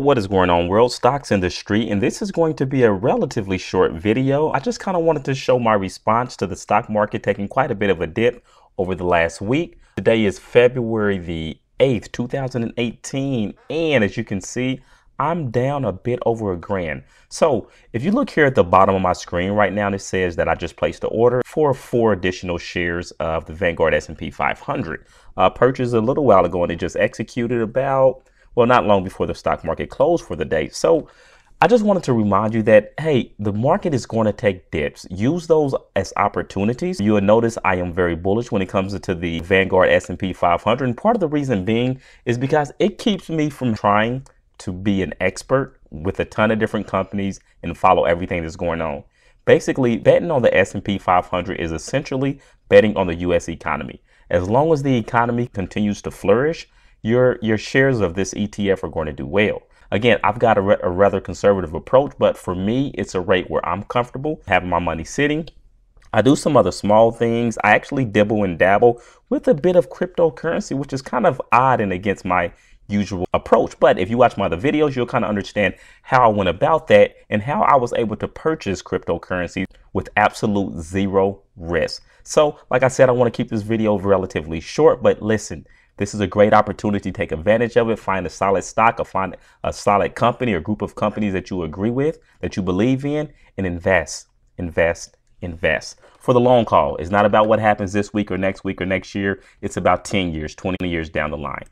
What is going on world stocks industry and this is going to be a relatively short video. I just kind of wanted to show my response to the stock market taking quite a bit of a dip over the last week. Today is February the 8th 2018 and as you can see I'm down a bit over a grand. So if you look here at the bottom of my screen right now, it says that I just placed the order for four additional shares of the Vanguard S&P 500. Uh, purchased a little while ago and it just executed about well, not long before the stock market closed for the day. So I just wanted to remind you that, hey, the market is going to take dips. Use those as opportunities. You will notice I am very bullish when it comes to the Vanguard S&P 500. And part of the reason being is because it keeps me from trying to be an expert with a ton of different companies and follow everything that's going on. Basically, betting on the S&P 500 is essentially betting on the US economy. As long as the economy continues to flourish, your your shares of this ETF are going to do well. Again, I've got a, re- a rather conservative approach, but for me, it's a rate where I'm comfortable having my money sitting. I do some other small things. I actually dibble and dabble with a bit of cryptocurrency, which is kind of odd and against my usual approach. But if you watch my other videos, you'll kind of understand how I went about that and how I was able to purchase cryptocurrencies with absolute zero risk. So, like I said, I want to keep this video relatively short, but listen, this is a great opportunity to take advantage of it. Find a solid stock or find a solid company or group of companies that you agree with, that you believe in, and invest, invest, invest for the long call. It's not about what happens this week or next week or next year. It's about 10 years, 20 years down the line.